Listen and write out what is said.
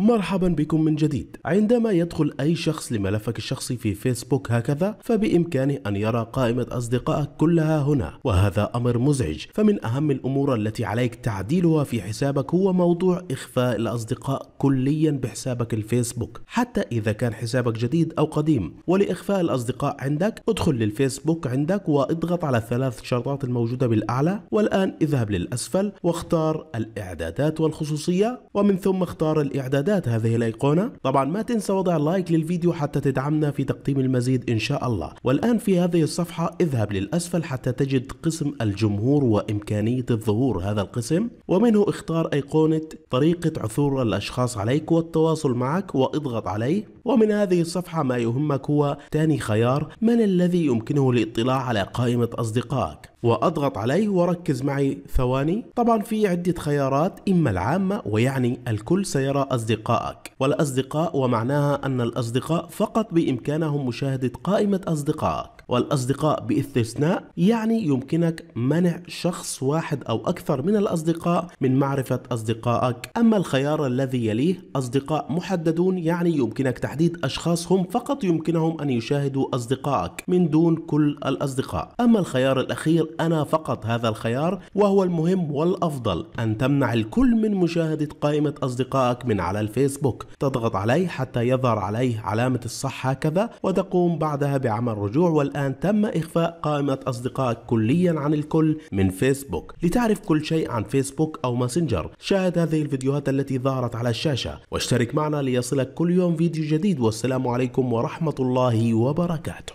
مرحبا بكم من جديد عندما يدخل أي شخص لملفك الشخصي في فيسبوك هكذا فبإمكانه أن يرى قائمة أصدقائك كلها هنا وهذا أمر مزعج فمن أهم الأمور التي عليك تعديلها في حسابك هو موضوع إخفاء الأصدقاء كليا بحسابك الفيسبوك حتى إذا كان حسابك جديد أو قديم ولإخفاء الأصدقاء عندك ادخل للفيسبوك عندك واضغط على الثلاث شرطات الموجودة بالأعلى والآن اذهب للأسفل واختار الإعدادات والخصوصية ومن ثم اختار الإعدادات إعداد هذه الأيقونة طبعا ما تنسى وضع لايك للفيديو حتى تدعمنا في تقديم المزيد إن شاء الله والآن في هذه الصفحة اذهب للأسفل حتى تجد قسم الجمهور وإمكانية الظهور هذا القسم ومنه اختار أيقونة طريقة عثور الأشخاص عليك والتواصل معك واضغط عليه ومن هذه الصفحة ما يهمك هو ثاني خيار من الذي يمكنه الاطلاع على قائمة أصدقائك وأضغط عليه وركز معي ثواني طبعا في عدة خيارات إما العامة ويعني الكل سيرى أصدقائك والأصدقاء ومعناها أن الأصدقاء فقط بإمكانهم مشاهدة قائمة أصدقائك والأصدقاء باستثناء يعني يمكنك منع شخص واحد أو أكثر من الأصدقاء من معرفة أصدقائك أما الخيار الذي يليه أصدقاء محددون يعني يمكنك تحديد أشخاص هم فقط يمكنهم أن يشاهدوا أصدقائك من دون كل الأصدقاء أما الخيار الأخير أنا فقط هذا الخيار وهو المهم والأفضل أن تمنع الكل من مشاهدة قائمة أصدقائك من على الفيسبوك تضغط عليه حتى يظهر عليه علامة الصح هكذا وتقوم بعدها بعمل رجوع والآن تم إخفاء قائمة أصدقائك كليا عن الكل من فيسبوك لتعرف كل شيء عن فيسبوك أو ماسنجر شاهد هذه الفيديوهات التي ظهرت على الشاشة واشترك معنا ليصلك كل يوم فيديو جديد جديد والسلام عليكم ورحمة الله وبركاته